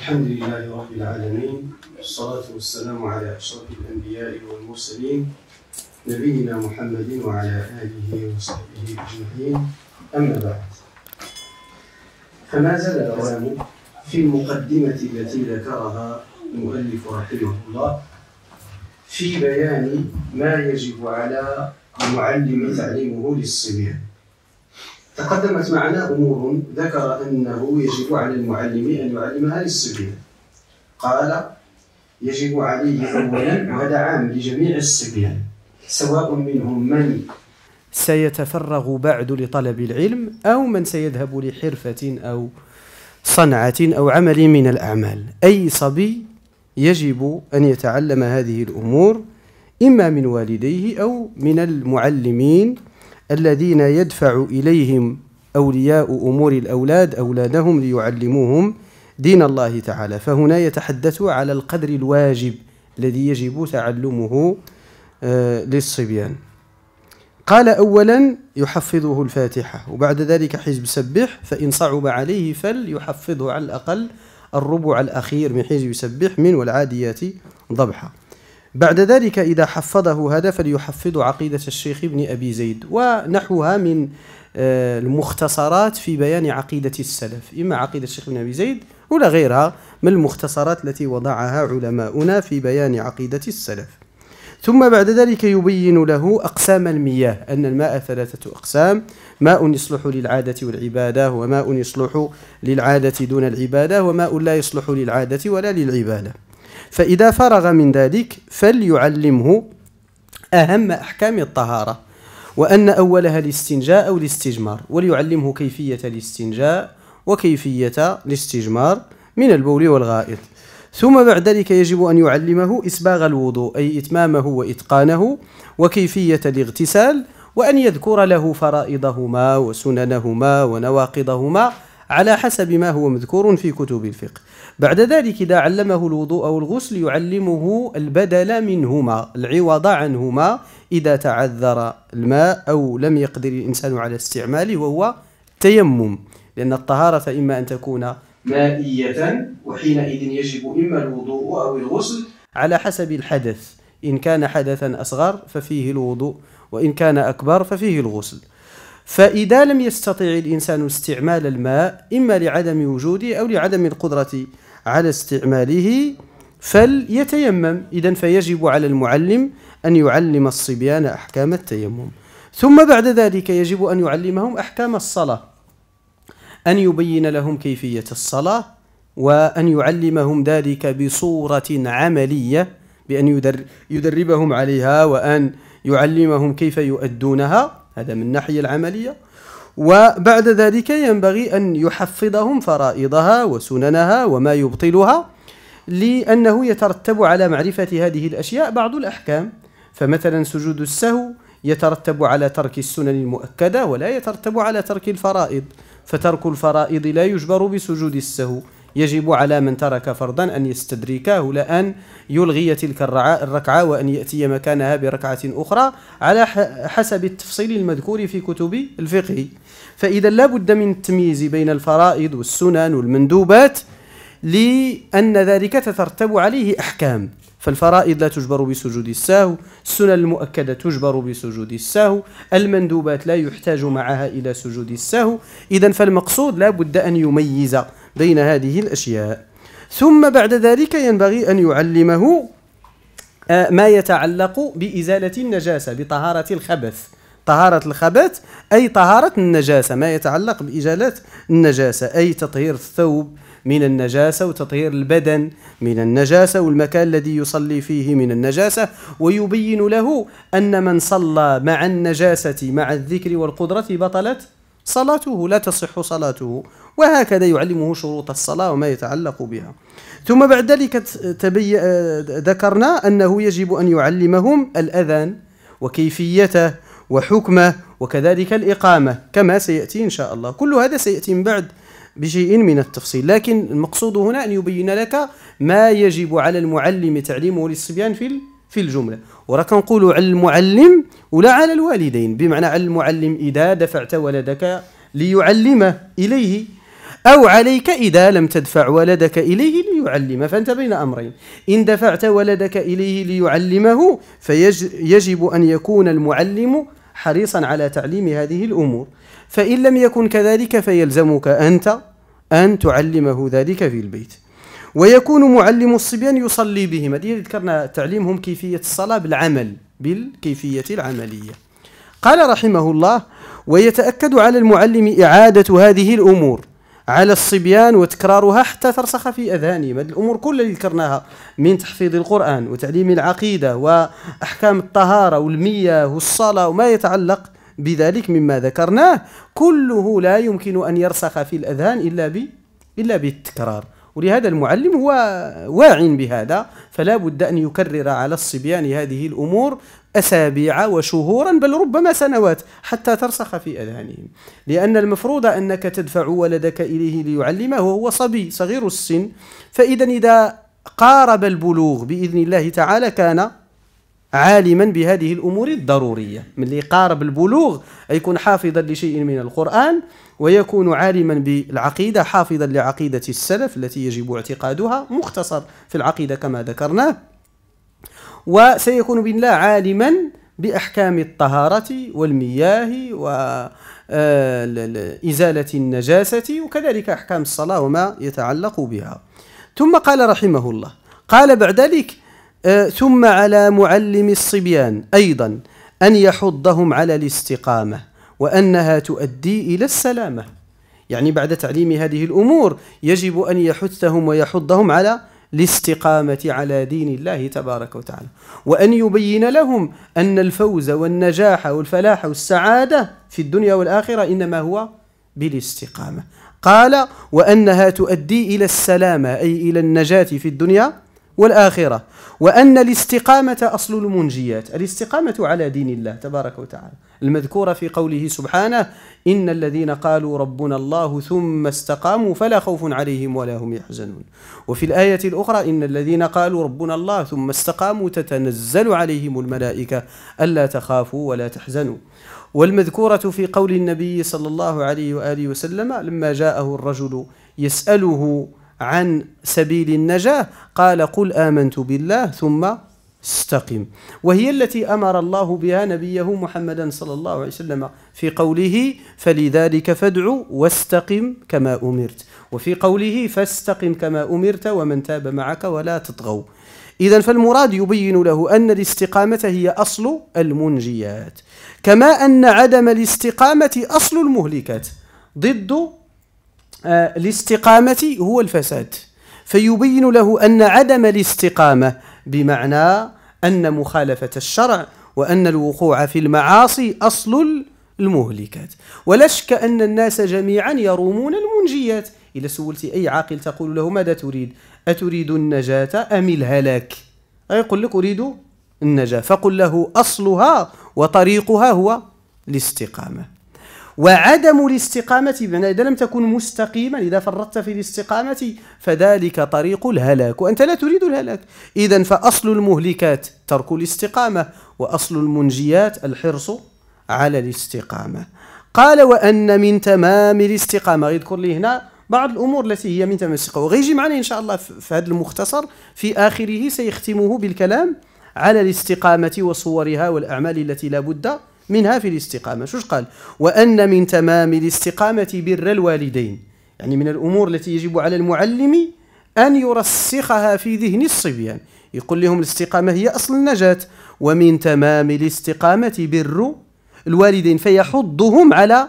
الحمد لله رب العالمين والصلاة والسلام على أشرف الأنبياء والمرسلين نبينا محمد وعلى آله وصحبه أجمعين أما بعد فما زال الأوان في المقدمة التي ذكرها المؤلف رحمه الله في بيان ما يجب على المعلم تعليمه للصبيان تقدمت معنا أمور ذكر أنه يجب على المعلم أن يعلمها للسبيل قال يجب عليه أولا وهذا عام لجميع السبيان سواء منهم من سيتفرغ بعد لطلب العلم أو من سيذهب لحرفة أو صنعة أو عمل من الأعمال أي صبي يجب أن يتعلم هذه الأمور إما من والديه أو من المعلمين الذين يدفع إليهم أولياء أمور الأولاد أولادهم ليعلموهم دين الله تعالى فهنا يتحدث على القدر الواجب الذي يجب تعلمه آه، للصبيان قال أولا يحفظه الفاتحة وبعد ذلك حزب سبح فإن صعب عليه فليحفظه على الأقل الربع الأخير من حزب سبح من والعاديات ضبحا بعد ذلك إذا حفظه هذا فليحفظ عقيدة الشيخ ابن أبي زيد ونحوها من آه، المختصرات في بيان عقيدة السلف إما عقيدة الشيخ ابن أبي زيد ولا غيرها من المختصرات التي وضعها علماؤنا في بيان عقيدة السلف ثم بعد ذلك يبين له أقسام المياه أن الماء ثلاثة أقسام ماء يصلح للعادة والعبادة وماء يصلح للعادة دون العبادة وماء لا يصلح للعادة ولا للعبادة فإذا فرغ من ذلك فليعلمه أهم أحكام الطهارة وأن أولها الاستنجاء أو الاستجمار وليعلمه كيفية الاستنجاء وكيفية الاستجمار من البول والغائط ثم بعد ذلك يجب أن يعلمه إسباغ الوضوء أي إتمامه وإتقانه وكيفية الاغتسال وأن يذكر له فرائضهما وسننهما ونواقضهما على حسب ما هو مذكور في كتب الفقه بعد ذلك إذا علمه الوضوء أو الغسل يعلمه البدل منهما العوض عنهما إذا تعذر الماء أو لم يقدر الإنسان على استعماله وهو التيمم لأن الطهارة فإما أن تكون مائية وحينئذ يجب إما الوضوء أو الغسل على حسب الحدث إن كان حدثا أصغر ففيه الوضوء وإن كان أكبر ففيه الغسل فإذا لم يستطع الإنسان استعمال الماء إما لعدم وجوده أو لعدم القدرة على استعماله فليتيمم إذا فيجب على المعلم أن يعلم الصبيان أحكام التيمم ثم بعد ذلك يجب أن يعلمهم أحكام الصلاة أن يبين لهم كيفية الصلاة وأن يعلمهم ذلك بصورة عملية بأن يدربهم عليها وأن يعلمهم كيف يؤدونها هذا من الناحية العملية وبعد ذلك ينبغي أن يحفظهم فرائضها وسننها وما يبطلها لأنه يترتب على معرفة هذه الأشياء بعض الأحكام فمثلا سجود السهو يترتب على ترك السنن المؤكدة ولا يترتب على ترك الفرائض فترك الفرائض لا يجبر بسجود السهو يجب على من ترك فرضا أن يستدركه لأن أن يلغي تلك الركعة وأن يأتي مكانها بركعة أخرى على حسب التفصيل المذكور في كتب الفقه فإذا لا بد من التمييز بين الفرائض والسنن والمندوبات لأن ذلك تترتب عليه أحكام فالفرائض لا تجبر بسجود السهو السنن المؤكدة تجبر بسجود السهو المندوبات لا يحتاج معها إلى سجود السهو إذا فالمقصود لا بد أن يميز بين هذه الأشياء ثم بعد ذلك ينبغي أن يعلمه آه، ما يتعلق بإزالة النجاسة بطهارة الخبث طهارة الخبث أي طهارة النجاسة ما يتعلق بإزالة النجاسة أي تطهير الثوب من النجاسة وتطهير البدن من النجاسة والمكان الذي يصلي فيه من النجاسة ويبين له أن من صلى مع النجاسة مع الذكر والقدرة بطلت صلاته لا تصح صلاته وهكذا يعلمه شروط الصلاة وما يتعلق بها ثم بعد ذلك تبي... آه، ذكرنا أنه يجب أن يعلمهم الأذان وكيفيته وحكمه وكذلك الإقامة كما سيأتي إن شاء الله كل هذا سيأتي من بعد بشيء من التفصيل لكن المقصود هنا أن يبين لك ما يجب على المعلم تعليمه للصبيان في في الجملة وراه كنقولوا على المعلم ولا على الوالدين بمعنى على المعلم إذا دفعت ولدك ليعلمه إليه أو عليك إذا لم تدفع ولدك إليه ليعلمه فأنت بين أمرين إن دفعت ولدك إليه ليعلمه فيجب أن يكون المعلم حريصا على تعليم هذه الأمور فإن لم يكن كذلك فيلزمك أنت أن تعلمه ذلك في البيت ويكون معلم الصبيان يصلي بهم هذه ذكرنا تعليمهم كيفية الصلاة بالعمل بالكيفية العملية قال رحمه الله ويتأكد على المعلم إعادة هذه الأمور على الصبيان وتكرارها حتى ترسخ في أذهانهم هذه الأمور كلها اللي ذكرناها من تحفيظ القرآن وتعليم العقيدة وأحكام الطهارة والمياه والصلاة وما يتعلق بذلك مما ذكرناه كله لا يمكن أن يرسخ في الأذهان إلا ب إلا بالتكرار ولهذا المعلم هو واع بهذا فلا بد أن يكرر على الصبيان هذه الأمور أسابيع وشهورا بل ربما سنوات حتى ترسخ في أذهانهم لأن المفروض أنك تدفع ولدك إليه ليعلمه وهو صبي صغير السن فإذا إذا قارب البلوغ بإذن الله تعالى كان عالما بهذه الأمور الضرورية من اللي قارب البلوغ يكون حافظا لشيء من القرآن ويكون عالما بالعقيدة حافظا لعقيدة السلف التي يجب اعتقادها مختصر في العقيدة كما ذكرناه وسيكون بإذن الله عالما بأحكام الطهارة والمياه و آه، إزالة النجاسة وكذلك أحكام الصلاة وما يتعلق بها ثم قال رحمه الله قال بعد ذلك آه، ثم على معلم الصبيان أيضا أن يحضهم على الاستقامة وأنها تؤدي إلى السلامة يعني بعد تعليم هذه الأمور يجب أن يحثهم ويحضهم على الاستقامة على دين الله تبارك وتعالى وأن يبين لهم أن الفوز والنجاح والفلاح والسعادة في الدنيا والآخرة إنما هو بالاستقامة قال وأنها تؤدي إلى السلامة أي إلى النجاة في الدنيا والآخرة وأن الاستقامة أصل المنجيات الاستقامة على دين الله تبارك وتعالى المذكورة في قوله سبحانه إن الذين قالوا ربنا الله ثم استقاموا فلا خوف عليهم ولا هم يحزنون وفي الآية الأخرى إن الذين قالوا ربنا الله ثم استقاموا تتنزل عليهم الملائكة ألا تخافوا ولا تحزنوا والمذكورة في قول النبي صلى الله عليه وآله وسلم لما جاءه الرجل يسأله عن سبيل النجاة قال قل آمنت بالله ثم استقم وهي التي أمر الله بها نبيه محمدا صلى الله عليه وسلم في قوله فلذلك فادع واستقم كما أمرت وفي قوله فاستقم كما أمرت ومن تاب معك ولا تطغوا إذا فالمراد يبين له أن الاستقامة هي أصل المنجيات كما أن عدم الاستقامة أصل المهلكات ضد آه، الاستقامة هو الفساد فيبين له أن عدم الاستقامة بمعنى أن مخالفة الشرع وأن الوقوع في المعاصي أصل المهلكات ولشك أن الناس جميعا يرومون المنجيات إذا سولت أي عاقل تقول له ماذا تريد أتريد النجاة أم الهلاك يقول لك أريد النجاة فقل له أصلها وطريقها هو الاستقامة وعدم الاستقامة بمعنى إذا لم تكن مستقيما إذا فرطت في الاستقامة فذلك طريق الهلاك وأنت لا تريد الهلاك إذا فأصل المهلكات ترك الاستقامة وأصل المنجيات الحرص على الاستقامة قال وأن من تمام الاستقامة يذكر لي هنا بعض الامور التي هي من تمام الاستقامة وغيجي معنا ان شاء الله في هذا المختصر في اخره سيختمه بالكلام على الاستقامه وصورها والاعمال التي لا بد منها في الاستقامة شو قال وأن من تمام الاستقامة بر الوالدين يعني من الأمور التي يجب على المعلم أن يرسخها في ذهن الصبيان يعني يقول لهم الاستقامة هي أصل النجاة ومن تمام الاستقامة بر الوالدين فيحضهم على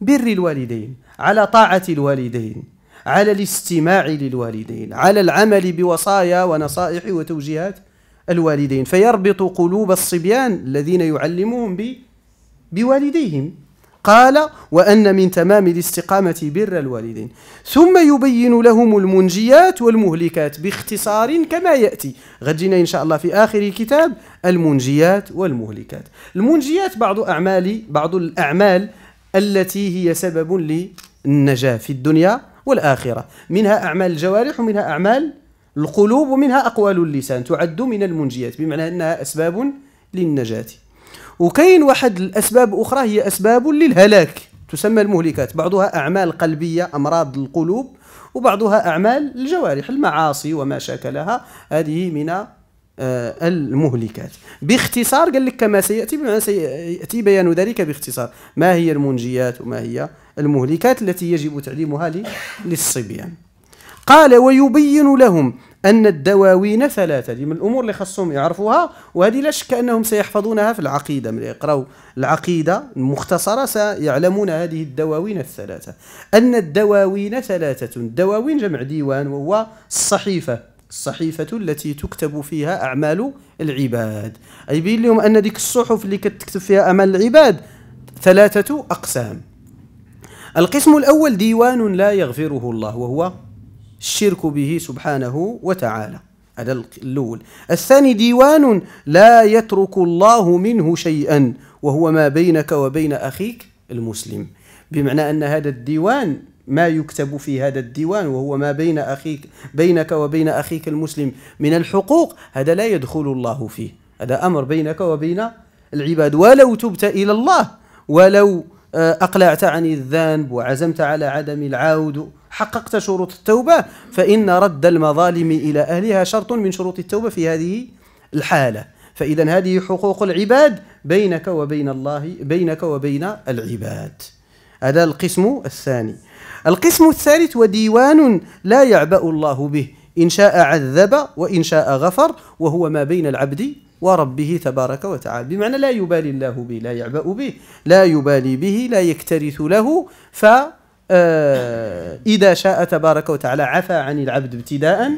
بر الوالدين على طاعة الوالدين على الاستماع للوالدين على العمل بوصايا ونصائح وتوجيهات الوالدين فيربط قلوب الصبيان الذين يعلمهم بالتعليم بوالديهم قال وأن من تمام الاستقامة بر الوالدين ثم يبين لهم المنجيات والمهلكات باختصار كما يأتي غدنا إن شاء الله في آخر كتاب المنجيات والمهلكات المنجيات بعض أعمال بعض الأعمال التي هي سبب للنجاة في الدنيا والآخرة منها أعمال الجوارح ومنها أعمال القلوب ومنها أقوال اللسان تعد من المنجيات بمعنى أنها أسباب للنجاة وكاين واحد الاسباب اخرى هي اسباب للهلاك تسمى المهلكات بعضها اعمال قلبيه امراض القلوب وبعضها اعمال الجوارح المعاصي وما شاكلها هذه من آه، المهلكات باختصار قال لك كما سياتي بما سياتي بيان ذلك باختصار ما هي المنجيات وما هي المهلكات التي يجب تعليمها للصبيان قال ويبين لهم أن الدواوين ثلاثة دي من الأمور اللي خصهم يعرفوها وهذه لا شك أنهم سيحفظونها في العقيدة من يقرأوا العقيدة المختصرة سيعلمون هذه الدواوين الثلاثة أن الدواوين ثلاثة الدواوين جمع ديوان وهو الصحيفة الصحيفة التي تكتب فيها أعمال العباد أي بين لهم أن ديك الصحف اللي كتكتب فيها أعمال العباد ثلاثة أقسام القسم الأول ديوان لا يغفره الله وهو الشرك به سبحانه وتعالى هذا الأول الثاني ديوان لا يترك الله منه شيئا وهو ما بينك وبين أخيك المسلم بمعنى أن هذا الديوان ما يكتب في هذا الديوان وهو ما بين أخيك بينك وبين أخيك المسلم من الحقوق هذا لا يدخل الله فيه هذا أمر بينك وبين العباد ولو تبت إلى الله ولو آه، أقلعت عن الذنب وعزمت على عدم العود حققت شروط التوبة فإن رد المظالم إلى أهلها شرط من شروط التوبة في هذه الحالة فإذا هذه حقوق العباد بينك وبين الله بينك وبين العباد هذا القسم الثاني القسم الثالث وديوان لا يعبأ الله به إن شاء عذب وإن شاء غفر وهو ما بين العبد وربه تبارك وتعالى بمعنى لا يبالي الله به لا يعبأ به لا يبالي به لا يكترث له ف آه، إذا شاء تبارك وتعالى عفى عن العبد ابتداء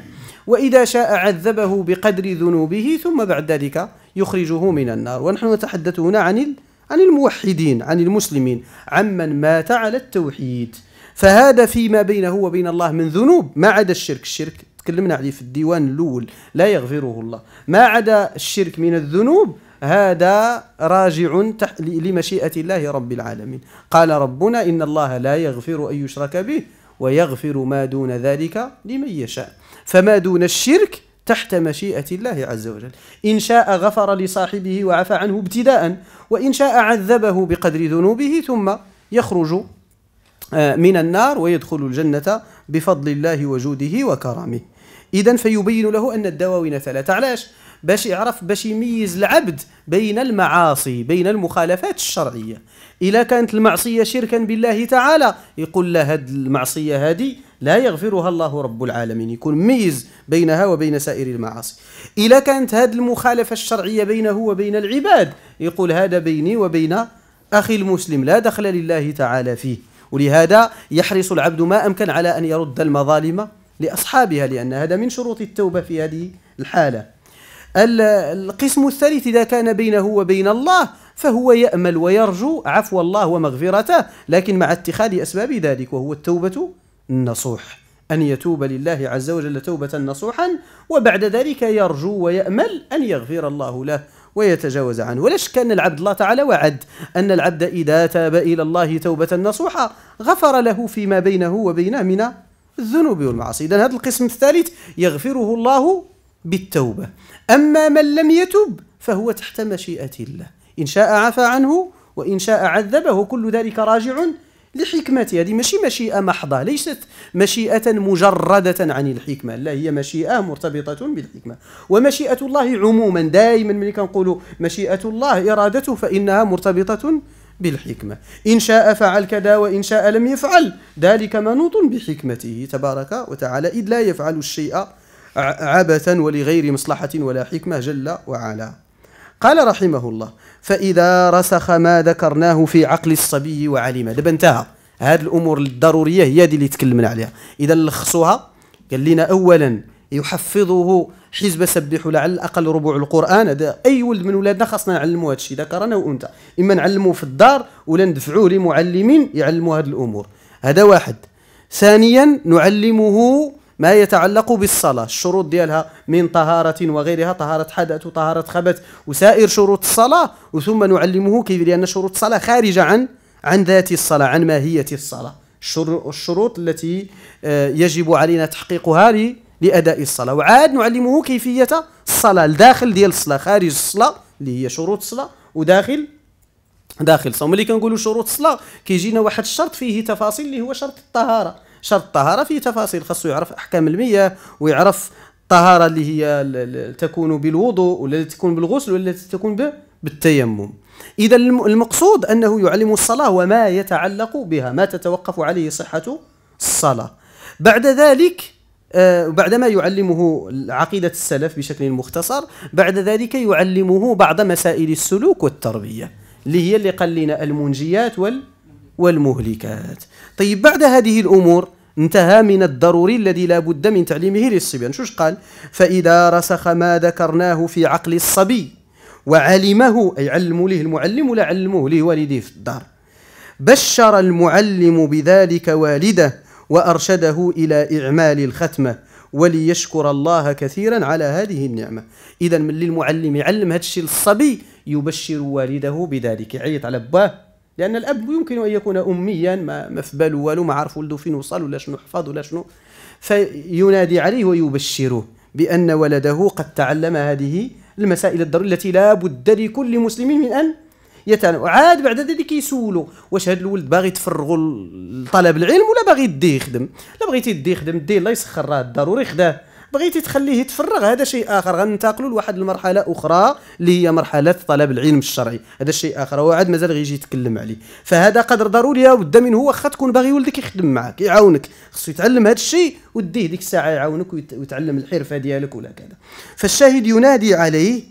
وإذا شاء عذبه بقدر ذنوبه ثم بعد ذلك يخرجه من النار ونحن نتحدث هنا عن عن الموحدين عن المسلمين عمن مات على التوحيد فهذا فيما بينه وبين الله من ذنوب ما عدا الشرك الشرك تكلمنا عليه في الديوان الأول لا يغفره الله ما عدا الشرك من الذنوب هذا راجع لمشيئة الله رب العالمين قال ربنا إن الله لا يغفر أن يشرك به ويغفر ما دون ذلك لمن يشاء فما دون الشرك تحت مشيئة الله عز وجل إن شاء غفر لصاحبه وعفى عنه ابتداء وإن شاء عذبه بقدر ذنوبه ثم يخرج آه، من النار ويدخل الجنة بفضل الله وجوده وكرمه إذا فيبين له أن الدواوين ثلاثة علاش؟ باش يعرف باش يميز العبد بين المعاصي بين المخالفات الشرعية إذا كانت المعصية شركا بالله تعالى يقول له هاد المعصية هذه لا يغفرها الله رب العالمين يكون ميز بينها وبين سائر المعاصي إذا كانت هذه المخالفة الشرعية بينه وبين العباد يقول هذا بيني وبين أخي المسلم لا دخل لله تعالى فيه ولهذا يحرص العبد ما أمكن على أن يرد المظالم لأصحابها لأن هذا من شروط التوبة في هذه الحالة القسم الثالث إذا كان بينه وبين الله فهو يأمل ويرجو عفو الله ومغفرته لكن مع اتخاذ أسباب ذلك وهو التوبة النصوح أن يتوب لله عز وجل توبة نصوحا وبعد ذلك يرجو ويأمل أن يغفر الله له ويتجاوز عنه ولا شك أن العبد الله تعالى وعد أن العبد إذا تاب إلى الله توبة نصوحا غفر له فيما بينه وبينه من الذنوب والمعاصي إذا هذا القسم الثالث يغفره الله بالتوبة أما من لم يتب فهو تحت مشيئة الله إن شاء عفى عنه وإن شاء عذبه كل ذلك راجع لحكمته هذه ماشي مشيئة محضة ليست مشيئة مجردة عن الحكمة لا هي مشيئة مرتبطة بالحكمة ومشيئة الله عموما دائما ملي كنقولوا مشيئة الله إرادته فإنها مرتبطة بالحكمة إن شاء فعل كذا وإن شاء لم يفعل ذلك منوط بحكمته تبارك وتعالى إذ لا يفعل الشيء عبثا ولغير مصلحة ولا حكمة جل وعلا قال رحمه الله فإذا رسخ ما ذكرناه في عقل الصبي وعلم دابا انتهى هاد الأمور الضرورية هي هذه اللي تكلمنا عليها إذا لخصوها قال لنا أولا يحفظه حزب سبح على الاقل ربع القران هذا اي ولد من ولادنا خاصنا نعلموا هذا الشيء ذكرنا وانثى اما نعلموا في الدار ولا ندفعوه لمعلمين يعلموا هذه الامور هذا واحد ثانيا نعلمه ما يتعلق بالصلاة الشروط ديالها من طهارة وغيرها طهارة حدث وطهارة خبث وسائر شروط الصلاة وثم نعلمه كيف لأن شروط الصلاة خارجة عن عن ذات الصلاة عن ماهية الصلاة الشروط التي آه، يجب علينا تحقيقها لأداء الصلاة وعاد نعلمه كيفية الصلاة الداخل ديال الصلاة خارج الصلاة اللي هي شروط الصلاة وداخل داخل الصوم وملي كنقولوا شروط الصلاه كيجينا واحد الشرط فيه تفاصيل اللي هو شرط الطهاره شرط الطهاره فيه تفاصيل خاصو يعرف احكام المياه ويعرف الطهاره اللي هي تكون بالوضوء ولا التي تكون بالغسل ولا التي تكون بالتيمم اذا المقصود انه يعلم الصلاه وما يتعلق بها ما تتوقف عليه صحه الصلاه بعد ذلك آه، بعدما يعلمه عقيدة السلف بشكل مختصر بعد ذلك يعلمه بعض مسائل السلوك والتربية اللي هي اللي قال لنا المنجيات وال والمهلكات طيب بعد هذه الأمور انتهى من الضروري الذي لا بد من تعليمه للصبيان شوش قال فإذا رسخ ما ذكرناه في عقل الصبي وعلمه أي علم له المعلم ولا علمه لوالديه في الدار بشر المعلم بذلك والده وأرشده إلى إعمال الختمة وليشكر الله كثيرا على هذه النعمة إذا من المعلم يعلم هذا الشيء للصبي يبشر والده بذلك يعيط على باه لان الاب يمكن ان يكون اميا ما ما في بالو والو ما عارف ولده فين وصل ولا شنو حفظ ولا شنو فينادي عليه ويبشره بان ولده قد تعلم هذه المسائل الضروريه التي لا بد لكل مسلم من ان يتعلم عاد بعد ذلك يسولوا واش هذا الولد باغي تفرغوا لطلب العلم ولا باغي يدي يخدم لا بغيتي يدي يخدم دي الله يسخر راه ضروري خداه بغيتي تخليه يتفرغ هذا شيء اخر غننتقلوا لواحد المرحله اخرى اللي هي مرحله طلب العلم الشرعي هذا شيء اخر هو عاد مازال غيجي يتكلم عليه فهذا قدر ضروري لابد هو واخا تكون باغي ولدك يخدم معك يعاونك خصو يتعلم هذا الشيء وديه ديك الساعه يعاونك ويتعلم الحرفه ديالك ولا كذا فالشاهد ينادي عليه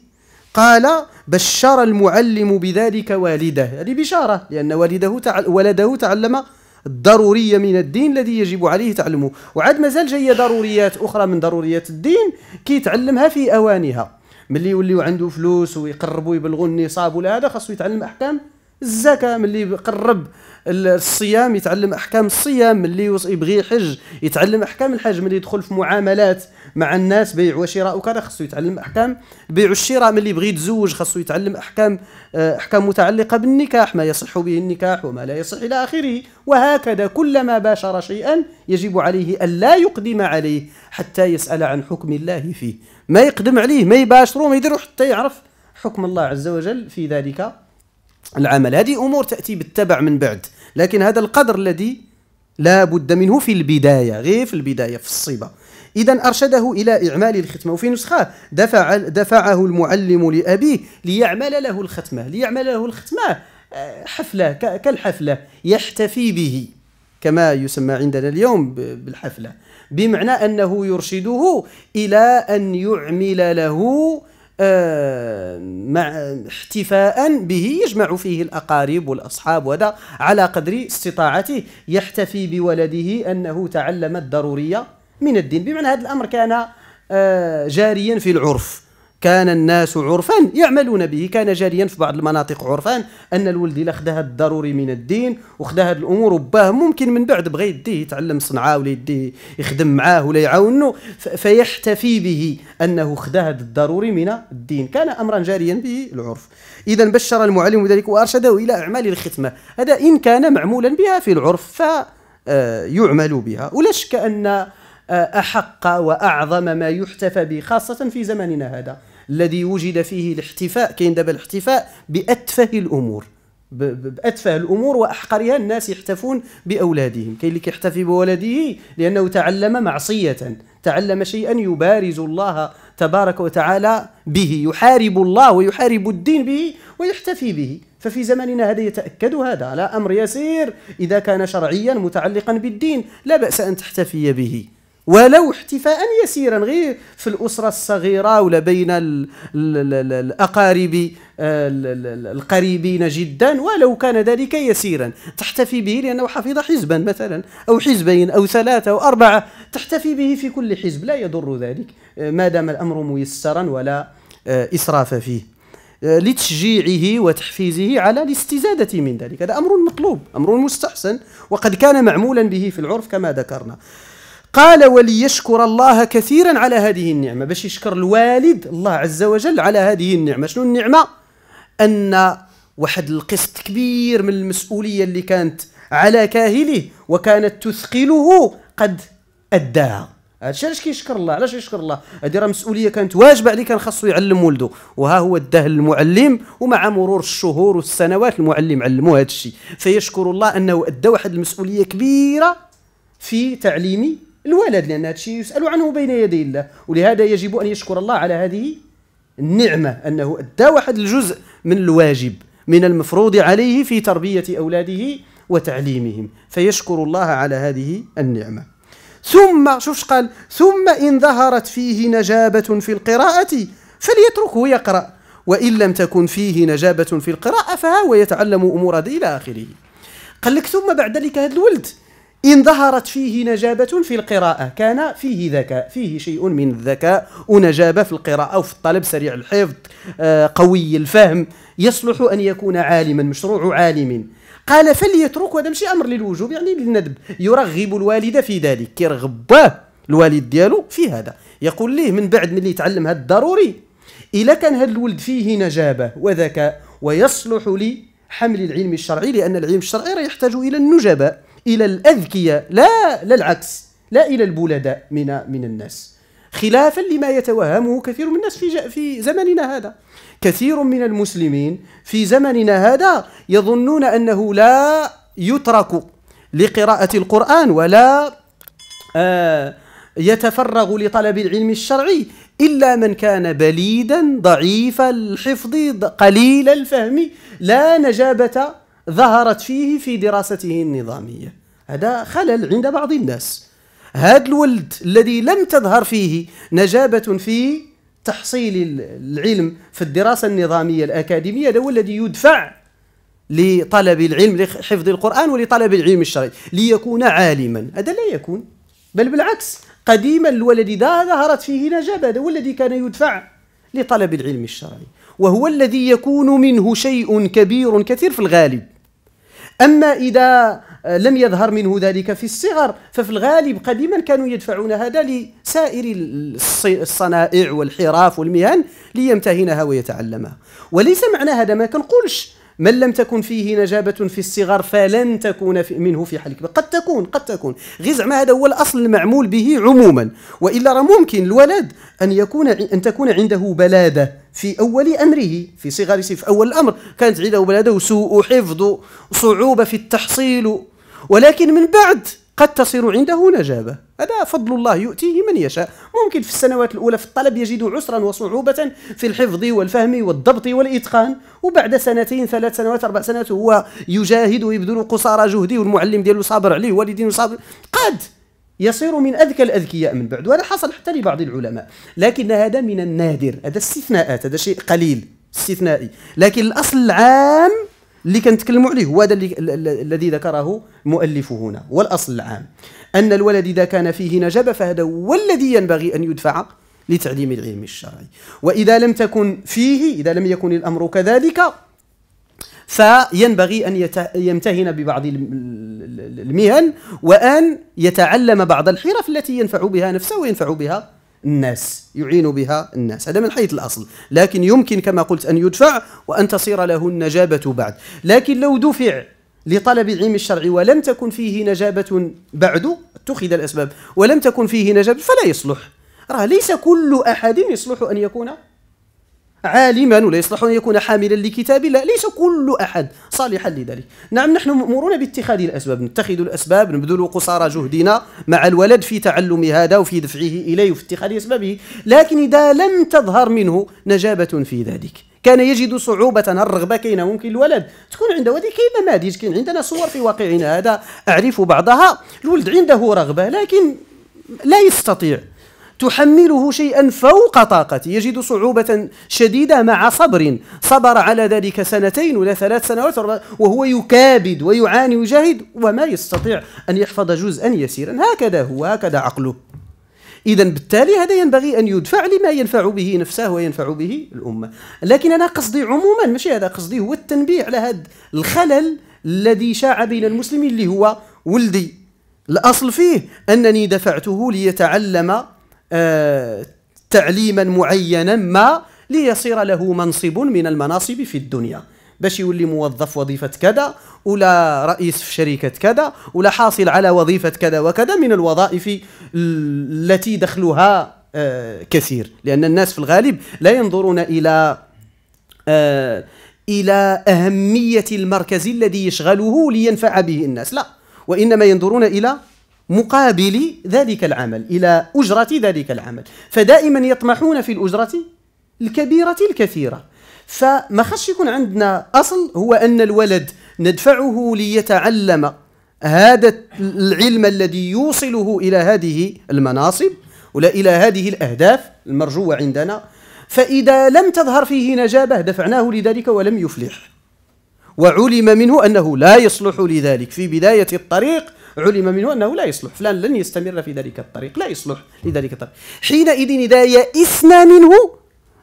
قال بشر المعلم بذلك والده هذه بشارة لأن والده ولده تعلم الضرورية من الدين الذي يجب عليه تعلمه وعاد مازال جاية ضروريات أخرى من ضروريات الدين كيتعلمها في أوانها ملي يوليو عنده فلوس ويقربوا يبلغوا النصاب ولا هذا خاصو يتعلم أحكام الزكاة ملي يقرب الصيام يتعلم أحكام الصيام ملي يبغي يحج يتعلم أحكام الحج ملي يدخل في معاملات مع الناس بيع وشراء وكذا خصو يتعلم احكام البيع والشراء ملي بغي يتزوج خصو يتعلم احكام آه، احكام متعلقه بالنكاح ما يصح به النكاح وما لا يصح الى اخره وهكذا كلما باشر شيئا يجب عليه ان لا يقدم عليه حتى يسال عن حكم الله فيه ما يقدم عليه ما يباشره ما يديرو حتى يعرف حكم الله عز وجل في ذلك العمل هذه امور تاتي بالتبع من بعد لكن هذا القدر الذي لا بد منه في البدايه غير في البدايه في الصبا إذا أرشده إلى إعمال الختمة وفي نسخة دفع دفعه المعلم لأبيه ليعمل له الختمة ليعمل له الختمة آه، حفلة كالحفلة يحتفي به كما يسمى عندنا اليوم بالحفلة بمعنى أنه يرشده إلى أن يعمل له آه، مع احتفاء به يجمع فيه الأقارب والأصحاب وهذا على قدر استطاعته يحتفي بولده أنه تعلم الضرورية من الدين بمعنى هذا الأمر كان آه، جاريا في العرف كان الناس عرفا يعملون به كان جاريا في بعض المناطق عرفا ان الولد الا خدا هذا الضروري من الدين وخدا هذه الامور وباه ممكن من بعد بغى يديه يتعلم صنعه ولا يديه يخدم معاه ولا يعاونه فيحتفي به انه خدا هذا الضروري من الدين كان امرا جاريا به العرف اذا بشر المعلم بذلك وارشده الى اعمال الختمه هذا ان كان معمولا بها في العرف فيعمل آه، بها ولا شك ان أحق وأعظم ما يحتفى به خاصة في زماننا هذا الذي وجد فيه الاحتفاء كاين دابا الاحتفاء بأتفه الأمور باتفه الامور واحقرها الناس يحتفون باولادهم كاين اللي كيحتفي بولده لانه تعلم معصيه تعلم شيئا يبارز الله تبارك وتعالى به يحارب الله ويحارب الدين به ويحتفي به ففي زماننا هذا يتاكد هذا على امر يسير اذا كان شرعيا متعلقا بالدين لا باس ان تحتفي به ولو احتفاء يسيرا غير في الاسره الصغيره ولا بين الاقارب القريبين جدا ولو كان ذلك يسيرا تحتفي به لانه حفظ حزبا مثلا او حزبين او ثلاثه او اربعه تحتفي به في كل حزب لا يضر ذلك ما دام الامر ميسرا ولا آه، اسراف فيه آه، لتشجيعه وتحفيزه على الاستزادة من ذلك هذا أمر مطلوب أمر مستحسن وقد كان معمولا به في العرف كما ذكرنا قال وليشكر الله كثيرا على هذه النعمة باش يشكر الوالد الله عز وجل على هذه النعمة شنو النعمة أن واحد القسط كبير من المسؤولية اللي كانت على كاهله وكانت تثقله قد أداها هادشي علاش كيشكر الله علاش يشكر الله هادي راه مسؤوليه كانت واجبه عليه كان خاصو يعلم ولده وها هو الدهل المعلم ومع مرور الشهور والسنوات المعلم علمو هادشي فيشكر الله انه ادى واحد المسؤوليه كبيره في تعليم الولد لان هذا الشيء يسال عنه بين يدي الله ولهذا يجب ان يشكر الله على هذه النعمه انه ادى واحد الجزء من الواجب من المفروض عليه في تربيه اولاده وتعليمهم فيشكر الله على هذه النعمه ثم شوف قال ثم ان ظهرت فيه نجابه في القراءه فليتركه يقرا وان لم تكن فيه نجابه في القراءه فهو يتعلم امور الى اخره قال لك ثم بعد ذلك هذا الولد إن ظهرت فيه نجابة في القراءة كان فيه ذكاء فيه شيء من الذكاء ونجابة في القراءة وفي الطلب سريع الحفظ آه، قوي الفهم يصلح أن يكون عالما مشروع عالم قال فليترك وهذا ماشي أمر للوجوب يعني للندب يرغب الوالد في ذلك كيرغب الوالد ديالو في هذا يقول ليه من بعد ملي يتعلم هذا الضروري إلا كان هذا الولد فيه نجابة وذكاء ويصلح لي حمل العلم الشرعي لأن العلم الشرعي يحتاج إلى النجباء إلى الأذكياء لا لا العكس لا إلى البلداء من من الناس خلافا لما يتوهمه كثير من الناس في في زمننا هذا كثير من المسلمين في زمننا هذا يظنون أنه لا يترك لقراءة القرآن ولا آه، يتفرغ لطلب العلم الشرعي إلا من كان بليدا ضعيف الحفظ قليل الفهم لا نجابة ظهرت فيه في دراسته النظامية هذا خلل عند بعض الناس هذا الولد الذي لم تظهر فيه نجابة في تحصيل العلم في الدراسة النظامية الأكاديمية هذا هو الذي يدفع لطلب العلم لحفظ القرآن ولطلب العلم الشرعي ليكون عالما هذا لا يكون بل بالعكس قديما الولد ذا ظهرت فيه نجابة هذا هو الذي كان يدفع لطلب العلم الشرعي وهو الذي يكون منه شيء كبير كثير في الغالب أما إذا آه، لم يظهر منه ذلك في الصغر ففي الغالب قديما كانوا يدفعون هذا لسائر الصنائع والحراف والمهن ليمتهنها ويتعلمها وليس معنى هذا ما كنقولش من لم تكن فيه نجابة في الصغر فلن تكون في منه في حال الكبير قد تكون قد تكون غير زعما هذا هو الأصل المعمول به عموما وإلا راه ممكن الولد أن يكون أن تكون عنده بلادة في أول أمره في صغر في أول الأمر كانت عيدة وبلاده سوء حفظ صعوبة في التحصيل ولكن من بعد قد تصير عنده نجابة هذا فضل الله يؤتيه من يشاء ممكن في السنوات الأولى في الطلب يجد عسرا وصعوبة في الحفظ والفهم والضبط والإتقان وبعد سنتين ثلاث سنوات أربع سنوات هو يجاهد ويبذل قصارى جهده والمعلم ديالو صابر عليه والدين صابر قد يصير من أذكى الأذكياء من بعد وهذا حصل حتى لبعض العلماء لكن هذا من النادر هذا استثناءات هذا شيء قليل استثنائي لكن الأصل العام اللي كنتكلموا عليه هو هذا الذي ذكره مؤلفه هنا والأصل العام أن الولد إذا كان فيه نجب فهذا هو الذي ينبغي أن يدفع لتعليم العلم الشرعي وإذا لم تكن فيه إذا لم يكن الأمر كذلك فينبغي أن يمتهن ببعض المهن وأن يتعلم بعض الحرف التي ينفع بها نفسه وينفع بها الناس يعين بها الناس هذا من حيث الأصل لكن يمكن كما قلت أن يدفع وأن تصير له النجابة بعد لكن لو دفع لطلب العلم الشرعي ولم تكن فيه نجابة بعد اتخذ الأسباب ولم تكن فيه نجابة فلا يصلح راه ليس كل أحد يصلح أن يكون عالما ولا يصلح أن يكون حاملا لكتاب الله ليس كل أحد صالحا لذلك نعم نحن مأمورون باتخاذ الأسباب نتخذ الأسباب نبذل قصارى جهدنا مع الولد في تعلم هذا وفي دفعه إليه وفي اتخاذ أسبابه لكن إذا لم تظهر منه نجابة في ذلك كان يجد صعوبة الرغبة كاينة ممكن الولد تكون عنده وهذه كاين نماذج كاين عندنا صور في واقعنا هذا أعرف بعضها الولد عنده رغبة لكن لا يستطيع تحمله شيئا فوق طاقته يجد صعوبة شديدة مع صبر صبر على ذلك سنتين ولا ثلاث سنوات وهو يكابد ويعاني ويجاهد وما يستطيع أن يحفظ جزءا يسيرا هكذا هو هكذا عقله إذا بالتالي هذا ينبغي أن يدفع لما ينفع به نفسه وينفع به الأمة لكن أنا قصدي عموما ماشي هذا قصدي هو التنبيه على هذا الخلل الذي شاع بين المسلمين اللي هو ولدي الأصل فيه أنني دفعته ليتعلم آه، تعليما معينا ما ليصير له منصب من المناصب في الدنيا باش يولي موظف وظيفة كذا ولا رئيس في شركة كذا ولا حاصل على وظيفة كذا وكذا من الوظائف التي دخلها آه، كثير لأن الناس في الغالب لا ينظرون إلى آه، إلى أهمية المركز الذي يشغله لينفع به الناس لا وإنما ينظرون إلى مقابل ذلك العمل إلى أجرة ذلك العمل فدائما يطمحون في الأجرة الكبيرة الكثيرة فما خش يكون عندنا أصل هو أن الولد ندفعه ليتعلم هذا العلم الذي يوصله إلى هذه المناصب ولا إلى هذه الأهداف المرجوة عندنا فإذا لم تظهر فيه نجابة دفعناه لذلك ولم يفلح وعلم منه أنه لا يصلح لذلك في بداية الطريق علم منه أنه لا يصلح فلان لن يستمر في ذلك الطريق لا يصلح لذلك الطريق حينئذ إذا يئسنا منه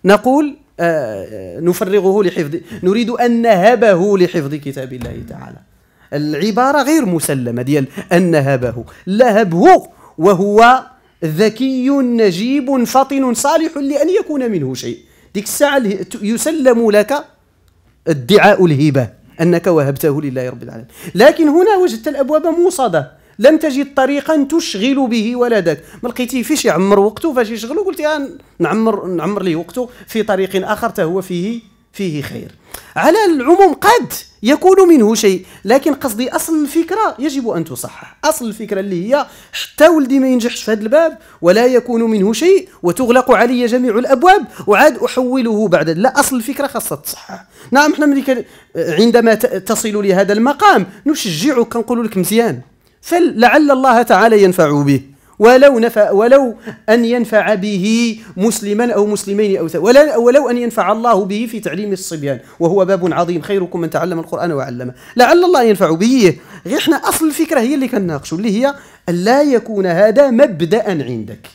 نقول آه، آه، نفرغه لحفظ نريد أن نهبه لحفظ كتاب الله تعالى العبارة غير مسلمة ديال أن نهبه لهبه وهو ذكي نجيب فطن صالح لأن يكون منه شيء ديك الساعة يسلم لك ادعاء الهبه أنك وهبته لله رب العالمين لكن هنا وجدت الأبواب موصدة لم تجد طريقا تشغل به ولدك ما لقيتي فاش يعمر وقته فاش يشغله قلت نعمر نعمر ليه وقته في طريق اخر هو فيه فيه خير على العموم قد يكون منه شيء لكن قصدي اصل الفكره يجب ان تصحح اصل الفكره اللي هي حتى ولدي ما ينجحش في هذا الباب ولا يكون منه شيء وتغلق علي جميع الابواب وعاد احوله بعد لا اصل الفكره خاصه تصحح نعم احنا ملي عندما تصل لهذا المقام نشجعك كنقول لك مزيان فلعل الله تعالى ينفع به ولو نفع ولو أن ينفع به مسلما أو مسلمين أو ولا ولو أن ينفع الله به في تعليم الصبيان وهو باب عظيم خيركم من تعلم القرآن وعلمه لعل الله ينفع به غير احنا أصل الفكرة هي اللي كنناقشوا اللي هي ألا يكون هذا مبدأ عندك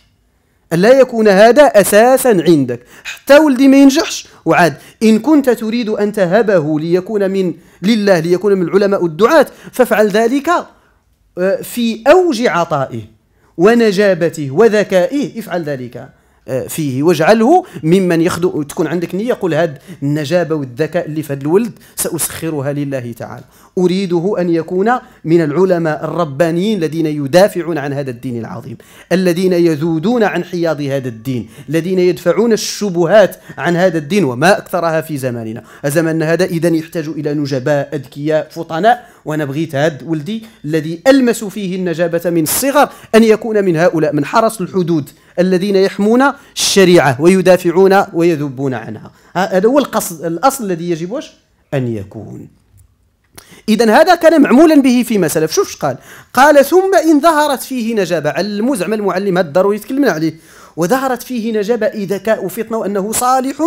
ألا يكون هذا أساسا عندك حتى ولدي ما ينجحش وعاد إن كنت تريد أن تهبه ليكون من لله ليكون من العلماء الدعاة فافعل ذلك آه، في أوج عطائه ونجابته وذكائه افعل ذلك آه، فيه واجعله ممن يخدم تكون عندك نيه قل هذا النجابه والذكاء اللي في هذا الولد ساسخرها لله تعالى اريده ان يكون من العلماء الربانيين الذين يدافعون عن هذا الدين العظيم الذين يذودون عن حياض هذا الدين الذين يدفعون الشبهات عن هذا الدين وما اكثرها في زماننا زمن هذا اذا يحتاج الى نجباء اذكياء فطناء وانا بغيت هذا ولدي الذي المس فيه النجابه من الصغر ان يكون من هؤلاء من حرس الحدود الذين يحمون الشريعة ويدافعون ويذبون عنها هذا هو القصد الأصل الذي يجب أن يكون إذا هذا كان معمولا به فيما سلف شوف قال قال ثم إن ظهرت فيه نجابة المزعم زعما المعلم هذا الضروري يتكلمنا عليه وظهرت فيه نجابة ذكاء فطنه وأنه صالح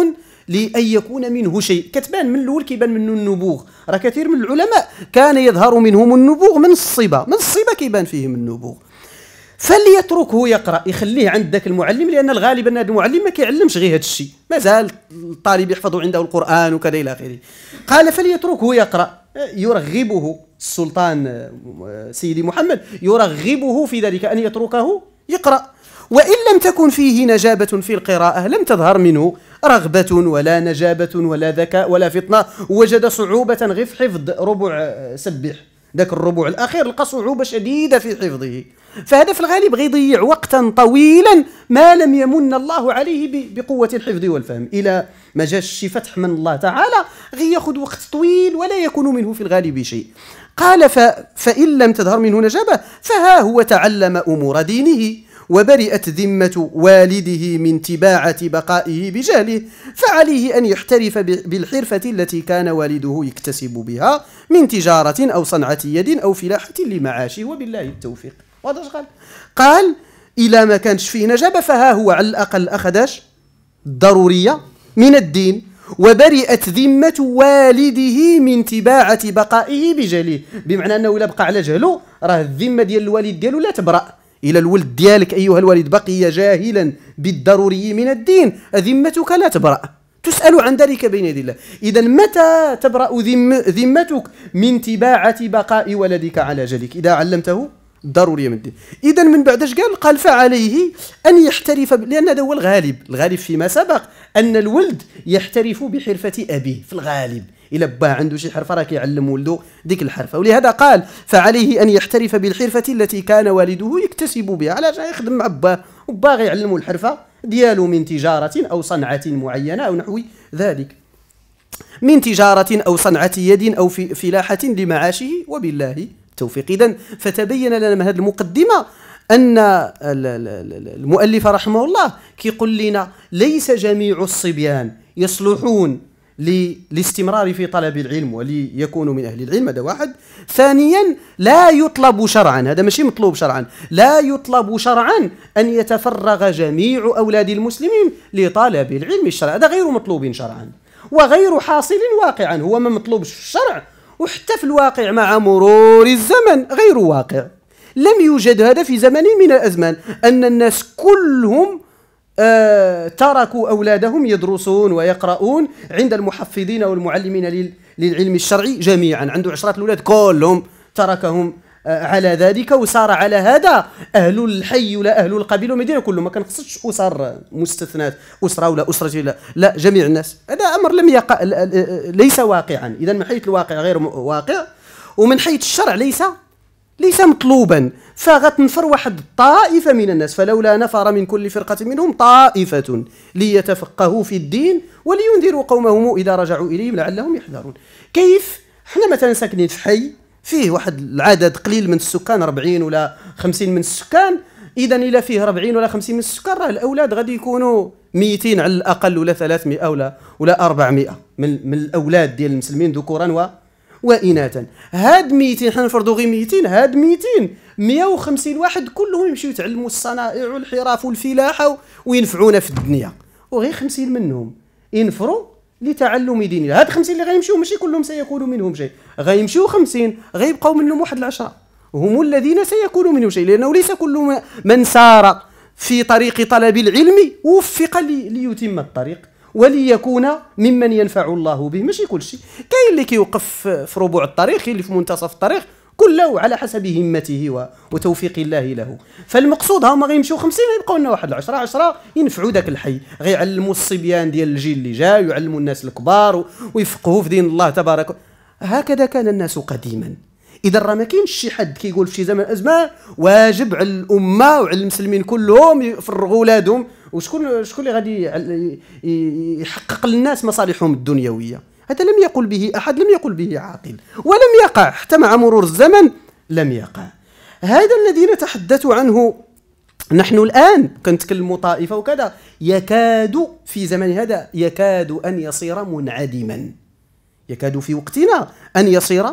لأن يكون منه شيء كتبان من الأول كيبان منه النبوغ راه كثير من العلماء كان يظهر منهم النبوغ من الصبا من الصبا كيبان فيهم النبوغ فليتركه يقرا يخليه عند ذاك المعلم لان الغالب ان هذا المعلم ما كيعلمش غير هذا الشيء مازال الطالب يحفظ عنده القران وكذا الى اخره قال فليتركه يقرا يرغبه السلطان سيدي محمد يرغبه في ذلك ان يتركه يقرا وان لم تكن فيه نجابه في القراءه لم تظهر منه رغبه ولا نجابه ولا ذكاء ولا فطنه وجد صعوبه غير في حفظ ربع سبح ذاك الربع الاخير لقى صعوبه شديده في حفظه فهذا في الغالب غيضيع وقتا طويلا ما لم يمن الله عليه بقوه الحفظ والفهم الى ما جاش فتح من الله تعالى يأخذ وقت طويل ولا يكون منه في الغالب شيء قال ف... فان لم تظهر منه نجابه فها هو تعلم امور دينه وبرئت ذمة والده من تباعة بقائه بجهله فعليه أن يحترف بالحرفة التي كان والده يكتسب بها من تجارة أو صنعة يد أو فلاحة لمعاشه وبالله التوفيق واضح قال قال إلى ما كانش فيه نجابة فها هو على الأقل أخدش الضرورية من الدين وبرئت ذمة والده من تباعة بقائه بجهله بمعنى أنه إلا بقى على جهله راه الذمة ديال الوالد ديالو لا تبرأ إلى الولد ديالك أيها الوالد بقي جاهلا بالضروري من الدين ذمتك لا تبرأ تسأل عن ذلك بين يدي الله إذا متى تبرأ ذم ذمتك من تباعة بقاء ولدك على جلك إذا علمته ضروري من الدين إذا من بعد اش قال قال فعليه أن يحترف لأن هذا هو الغالب الغالب فيما سبق أن الولد يحترف بحرفة أبيه في الغالب الى با عنده شي حرفه راه كيعلم ولده ديك الحرفه ولهذا قال فعليه ان يحترف بالحرفه التي كان والده يكتسب بها علاش يخدم مع باه وباغي يعلمو الحرفه ديالو من تجاره او صنعه معينه او نحو ذلك من تجارة أو صنعة يد أو فلاحة لمعاشه وبالله التوفيق إذا فتبين لنا من هذه المقدمة أن المؤلف رحمه الله كيقول لنا ليس جميع الصبيان يصلحون للاستمرار في طلب العلم وليكونوا من أهل العلم هذا واحد ثانيا لا يطلب شرعا هذا ماشي مطلوب شرعا لا يطلب شرعا أن يتفرغ جميع أولاد المسلمين لطلب العلم الشرعي هذا غير مطلوب شرعا وغير حاصل واقعا هو ما مطلوبش في الشرع وحتى في الواقع مع مرور الزمن غير واقع لم يوجد هذا في زمن من الأزمان أن الناس كلهم آه، تركوا أولادهم يدرسون ويقرؤون عند المحفظين والمعلمين للعلم الشرعي جميعا عنده عشرات الأولاد كلهم تركهم آه، على ذلك وصار على هذا اهل الحي ولا اهل القبيله ومدينة كله ما كنخصش اسر مستثنات اسره ولا اسره لا جميع الناس هذا امر لم يقع ليس واقعا اذا من حيث الواقع غير واقع ومن حيث الشرع ليس ليس مطلوبا فغتنفر واحد الطائفة من الناس فلولا نفر من كل فرقة منهم طائفة ليتفقهوا في الدين ولينذروا قومهم إذا رجعوا إليهم لعلهم يحذرون كيف حنا مثلا ساكنين في حي فيه واحد العدد قليل من السكان 40 ولا 50 من السكان اذا إلى فيه 40 ولا 50 من السكان راه الاولاد غادي يكونوا 200 على الاقل ولا 300 ولا ولا 400 من من الاولاد ديال المسلمين ذكورا واناثا هاد 200 حنا نفرضوا غير 200 هاد 200 150 واحد كلهم يمشيو يتعلموا الصنائع والحرف والفلاحه وينفعونا في الدنيا وغير 50 منهم ينفروا لتعلم دين هاد 50 اللي غيمشيو ماشي كلهم سيكون منهم شيء غيمشيو 50 غيبقاو منهم واحد العشرة هم الذين سيكون منهم شيء لانه ليس كل من سار في طريق طلب العلم وفق ليتم الطريق وليكون ممن ينفع الله به ماشي كل شيء كاين اللي كيوقف في ربوع الطريق كاين اللي في منتصف الطريق كله على حسب همته وتوفيق الله له فالمقصود هما غيمشيو 50 يبقاو لنا واحد 10 10 ينفعوا ذاك الحي غيعلموا الصبيان ديال الجيل اللي جاي ويعلموا الناس الكبار ويفقهوا في دين الله تبارك هكذا كان الناس قديما اذا راه ما كاينش شي حد كيقول في شي زمن ازمه واجب على الامه وعلى المسلمين كلهم يفرغوا ولادهم وشكون شكون اللي غادي يحقق للناس مصالحهم الدنيويه هذا لم يقل به احد لم يقل به عاقل ولم يقع حتى مع مرور الزمن لم يقع هذا الذي نتحدث عنه نحن الان كنتكلموا طائفه وكذا يكاد في زمن هذا يكاد ان يصير منعدما يكاد في وقتنا ان يصير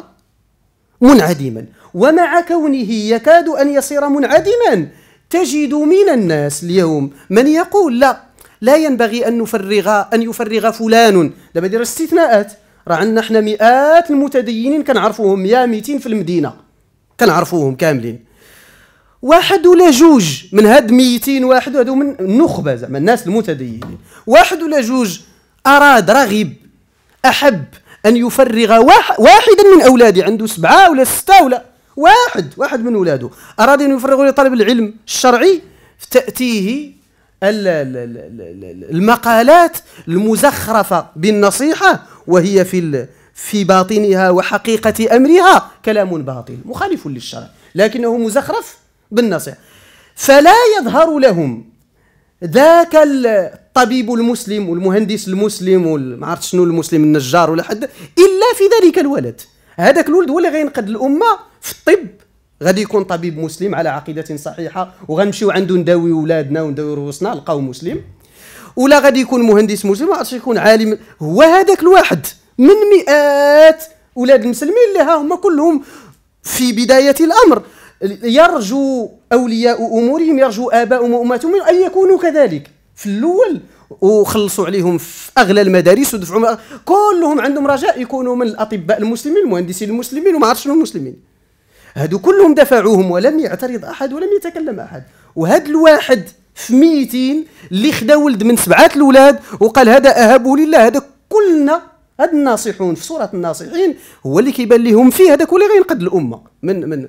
منعدما ومع كونه يكاد ان يصير منعدما تجد من الناس اليوم من يقول لا لا ينبغي أن نفرغ أن يفرغ فلان دابا دير استثناءات راه عندنا حنا مئات المتدينين كنعرفوهم يا 200 في المدينة كنعرفوهم كاملين واحد ولا جوج من هاد 200 واحد هادو من النخبة زعما الناس المتدينين واحد ولا جوج أراد رغب أحب أن يفرغ واحد واحدا من أولادي عنده سبعة ولا ستة ولا واحد واحد من ولاده أراد أن يفرغ لطلب العلم الشرعي تأتيه المقالات المزخرفة بالنصيحة وهي في في باطنها وحقيقة أمرها كلام باطل مخالف للشرع لكنه مزخرف بالنصيحة فلا يظهر لهم ذاك الطبيب المسلم والمهندس المسلم وما شنو المسلم النجار ولا حد الا في ذلك الولد هذاك الولد هو اللي غينقد الامه في الطب غادي يكون طبيب مسلم على عقيده صحيحه وغنمشيو عنده نداوي ولادنا ونداوي رؤوسنا لقاو مسلم ولا غادي يكون مهندس مسلم غادي يكون عالم هو هذاك الواحد من مئات اولاد المسلمين اللي ها هما كلهم في بدايه الامر يرجو اولياء امورهم يرجو ابائهم وامهاتهم ان يكونوا كذلك في الاول وخلصوا عليهم في اغلى المدارس ودفعوا كلهم عندهم رجاء يكونوا من الاطباء المسلمين المهندسين المسلمين وما عرفش شنو المسلمين هادو كلهم دفعوهم ولم يعترض احد ولم يتكلم احد وهاد الواحد في ميتين اللي خدا ولد من سبعه الاولاد وقال هذا اهبه لله هذا كلنا هاد الناصحون في سوره الناصحين هو اللي كيبان لهم فيه هذاك اللي غينقد الامه من من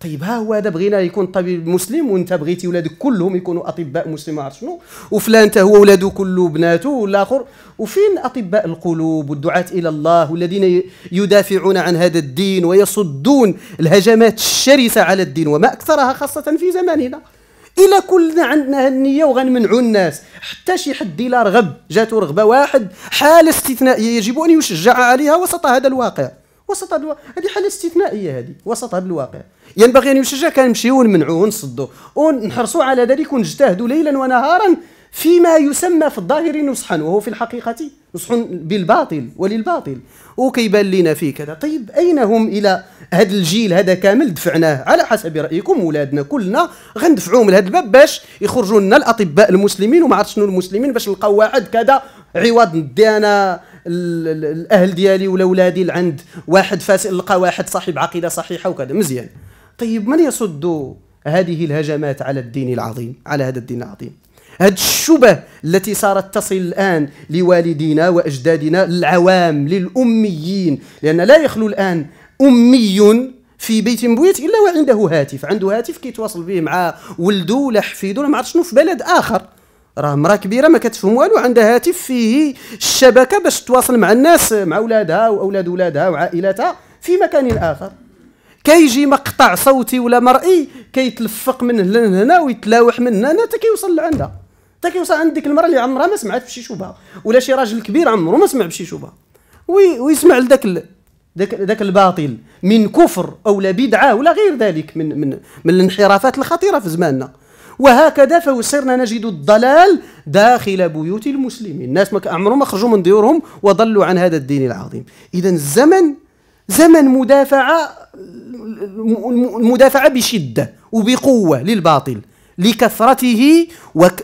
طيب ها هو هذا بغينا يكون طبيب مسلم وانت بغيتي ولادك كلهم يكونوا اطباء مسلم عرفت شنو وفلان هو ولاده كله بناته والاخر وفين اطباء القلوب والدعاة الى الله والذين يدافعون عن هذا الدين ويصدون الهجمات الشرسه على الدين وما اكثرها خاصه في زماننا الى كلنا عندنا النيه وغنمنعوا الناس حتى شي حد الا رغب جاتو رغبه واحد حاله استثنائيه يجب ان يشجع عليها وسط هذا الواقع وسط هذا هذه حاله استثنائيه هذه وسط هذا الواقع ينبغي ان يشجع كان نمشيو ونمنعو ونصدو ونحرصوا على ذلك ونجتهدوا ليلا ونهارا فيما يسمى في الظاهر نصحا وهو في الحقيقه نصح بالباطل وللباطل وكيبان لنا فيه كذا طيب اين هم الى هذا الجيل هذا كامل دفعناه على حسب رايكم ولادنا كلنا غندفعوهم لهذا الباب باش يخرجوا لنا الاطباء المسلمين وما عرفت شنو المسلمين باش نلقاو واحد كذا عوض ندي انا الاهل ديالي ولا ولادي لعند واحد فاسق لقى واحد صاحب عقيده صحيحه وكذا مزيان طيب من يصد هذه الهجمات على الدين العظيم على هذا الدين العظيم هذه الشبه التي صارت تصل الآن لوالدينا وأجدادنا العوام للأميين لأن لا يخلو الآن أمي في بيت بويت إلا وعنده هاتف عنده هاتف كيتواصل به مع ولده ولا حفيده ولا ما عرفت شنو في بلد آخر راه مرا كبيره ما كتفهم والو عندها هاتف فيه الشبكه باش تواصل مع الناس مع اولادها واولاد اولادها وعائلاتها في مكان اخر كيجي مقطع صوتي ولا مرئي كيتلفق من هنا لهنا ويتلاوح من هنا حتى كيوصل لعندها حتى كيوصل عند ديك المراه اللي عمرها ما سمعت بشي شبهه ولا شي راجل كبير عمره ما سمع بشي شبهه وي ويسمع لذاك ذاك ذاك الباطل من كفر او لا بدعه ولا غير ذلك من من من الانحرافات الخطيره في زماننا وهكذا فصرنا نجد الضلال داخل بيوت المسلمين الناس ما عمرهم ما خرجوا من ديورهم وضلوا عن هذا الدين العظيم إذا الزمن زمن مدافعة المدافعة بشدة وبقوة للباطل لكثرته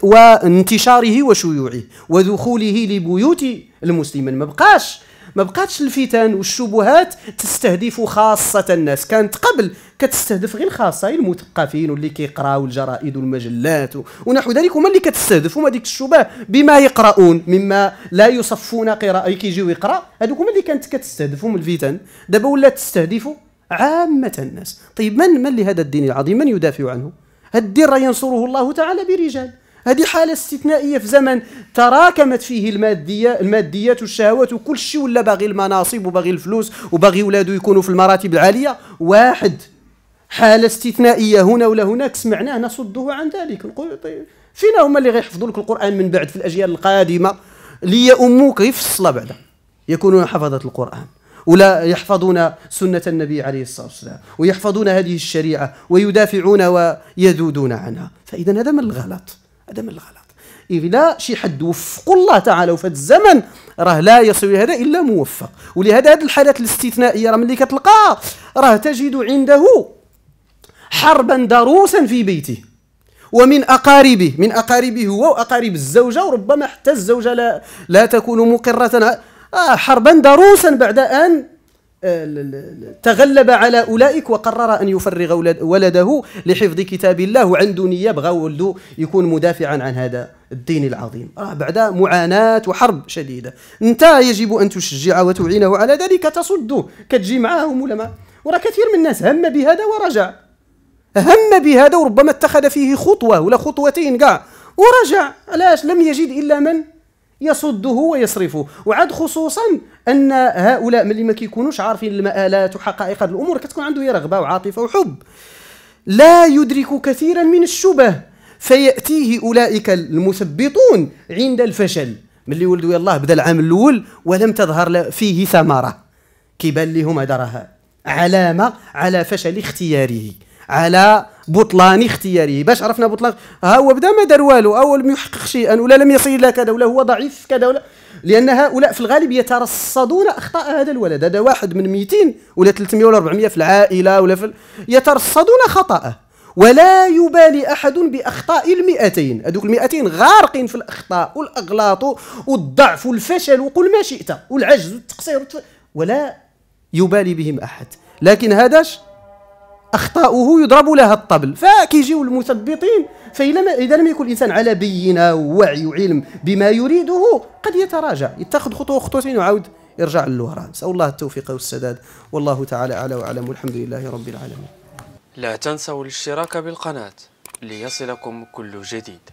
وانتشاره وشيوعه ودخوله لبيوت المسلمين ما بقاش ما بقاتش الفتن والشبهات تستهدف خاصه الناس كانت قبل كتستهدف غير الخاصه المثقفين واللي كيقراو الجرائد والمجلات ونحو ذلك هما اللي كتستهدف هما ديك الشبه بما يقرؤون مما لا يصفون قراءه كيجيو يقرا هذوك هما اللي كانت كتستهدفهم الفتن دابا ولات تستهدف عامه الناس طيب من من لهذا الدين العظيم من يدافع عنه هذا الدين راه ينصره الله تعالى برجال هذه حالة استثنائية في زمن تراكمت فيه المادية الماديات والشهوات وكل شيء ولا باغي المناصب وباغي الفلوس وباغي ولاده يكونوا في المراتب العالية واحد حالة استثنائية هنا ولا هناك سمعناه نصده عن ذلك نقول طيب فينا هما اللي غيحفظوا لك القرآن من بعد في الأجيال القادمة لي في الصلاة بعدا يكونون حفظة القرآن ولا يحفظون سنة النبي عليه الصلاة والسلام ويحفظون هذه الشريعة ويدافعون ويذودون عنها فإذا هذا من الغلط هذا من الغلط إذا شي حد وفق الله تعالى وفي هذا الزمن راه لا يسوي هذا إلا موفق ولهذا هذه الحالات الاستثنائية راه ملي كتلقى راه تجد عنده حربا ضروسا في بيته ومن أقاربه من أقاربه هو وأقارب الزوجة وربما حتى الزوجة لا, لا تكون مقرة آه حربا ضروسا بعد أن تغلب على اولئك وقرر ان يفرغ ولده لحفظ كتاب الله وعنده نيه بغى ولده يكون مدافعا عن هذا الدين العظيم راه بعد معاناه وحرب شديده انت يجب ان تشجع وتعينه على ذلك تصده كتجي معاهم ولا ما كثير من الناس هم بهذا ورجع هم بهذا وربما اتخذ فيه خطوه ولا خطوتين كاع ورجع علاش لم يجد الا من يصده ويصرفه وعاد خصوصا ان هؤلاء ملي ما كيكونوش عارفين المآلات وحقائق الامور كتكون عنده إيه؟ رغبه وعاطفه وحب لا يدرك كثيرا من الشبه فياتيه اولئك المثبطون عند الفشل ملي ولدوا الله بدا العام الاول ولم تظهر فيه ثمره كيبان لهم هذا علامه على فشل اختياره على بطلان اختياره باش عرفنا بطلان ها هو بدا ما دار والو او لم يحقق شيئا ولا لم يصل الى كذا ولا هو ضعيف كذا ولا لان هؤلاء في الغالب يترصدون اخطاء هذا الولد هذا واحد من 200 ولا 300 ولا 400 في العائله ولا في ال... يترصدون خطاه ولا يبالي احد باخطاء المئتين هذوك المئتين غارقين في الاخطاء والاغلاط والضعف والفشل وقل ما شئت والعجز والتقصير ولا يبالي بهم احد لكن هذاش اخطاؤه يضرب لها الطبل فكيجيو المثبطين فاذا اذا لم يكن الانسان على بينه ووعي وعلم بما يريده قد يتراجع يتخذ خطوه خطوتين ويعاود يرجع للوراء نسال الله التوفيق والسداد والله تعالى اعلى واعلم والحمد لله رب العالمين لا تنسوا الاشتراك بالقناه ليصلكم كل جديد